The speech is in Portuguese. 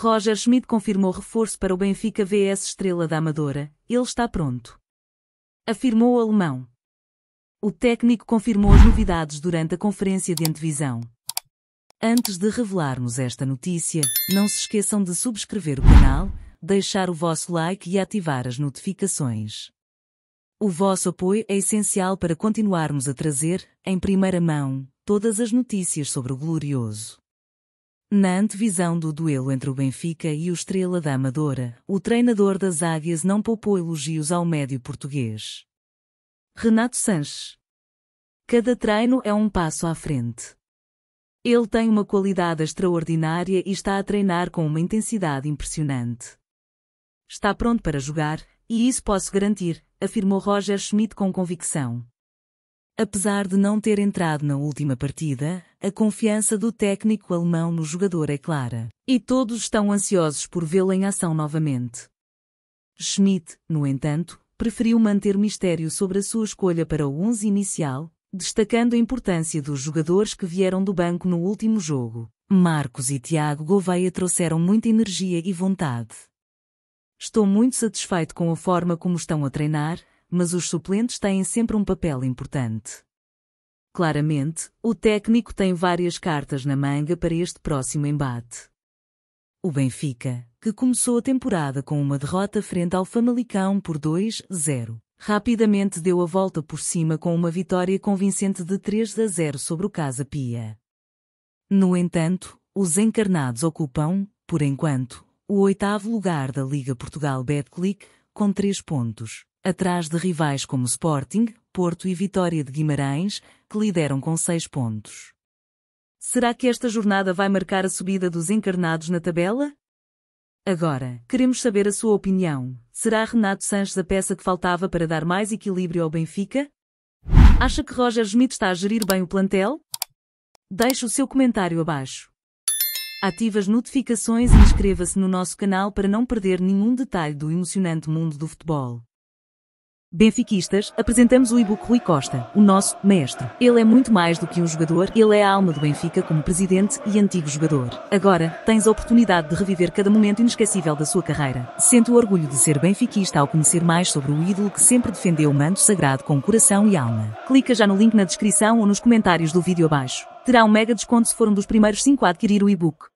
Roger Schmidt confirmou reforço para o Benfica vs Estrela da Amadora, ele está pronto. Afirmou o alemão. O técnico confirmou as novidades durante a conferência de antevisão. Antes de revelarmos esta notícia, não se esqueçam de subscrever o canal, deixar o vosso like e ativar as notificações. O vosso apoio é essencial para continuarmos a trazer, em primeira mão, todas as notícias sobre o Glorioso. Na antevisão do duelo entre o Benfica e o Estrela da Amadora, o treinador das Águias não poupou elogios ao médio português. Renato Sanches. Cada treino é um passo à frente. Ele tem uma qualidade extraordinária e está a treinar com uma intensidade impressionante. Está pronto para jogar, e isso posso garantir, afirmou Roger Schmidt com convicção. Apesar de não ter entrado na última partida, a confiança do técnico alemão no jogador é clara. E todos estão ansiosos por vê-lo em ação novamente. Schmidt, no entanto, preferiu manter mistério sobre a sua escolha para o 11 inicial, destacando a importância dos jogadores que vieram do banco no último jogo. Marcos e Tiago Gouveia trouxeram muita energia e vontade. Estou muito satisfeito com a forma como estão a treinar, mas os suplentes têm sempre um papel importante. Claramente, o técnico tem várias cartas na manga para este próximo embate. O Benfica, que começou a temporada com uma derrota frente ao Famalicão por 2-0, rapidamente deu a volta por cima com uma vitória convincente de 3-0 sobre o Casa Pia. No entanto, os encarnados ocupam, por enquanto, o oitavo lugar da Liga Portugal Betclic, com três pontos, atrás de rivais como Sporting, Porto e Vitória de Guimarães, que lideram com seis pontos. Será que esta jornada vai marcar a subida dos encarnados na tabela? Agora, queremos saber a sua opinião. Será Renato Sanches a peça que faltava para dar mais equilíbrio ao Benfica? Acha que Roger Schmidt está a gerir bem o plantel? Deixe o seu comentário abaixo. Ative as notificações e inscreva-se no nosso canal para não perder nenhum detalhe do emocionante mundo do futebol. Benfiquistas, apresentamos o e-book Rui Costa, o nosso mestre. Ele é muito mais do que um jogador, ele é a alma do Benfica como presidente e antigo jogador. Agora, tens a oportunidade de reviver cada momento inesquecível da sua carreira. Sente o orgulho de ser benfiquista ao conhecer mais sobre o ídolo que sempre defendeu o manto sagrado com coração e alma. Clica já no link na descrição ou nos comentários do vídeo abaixo. Terá um mega desconto se for um dos primeiros 5 a adquirir o e-book.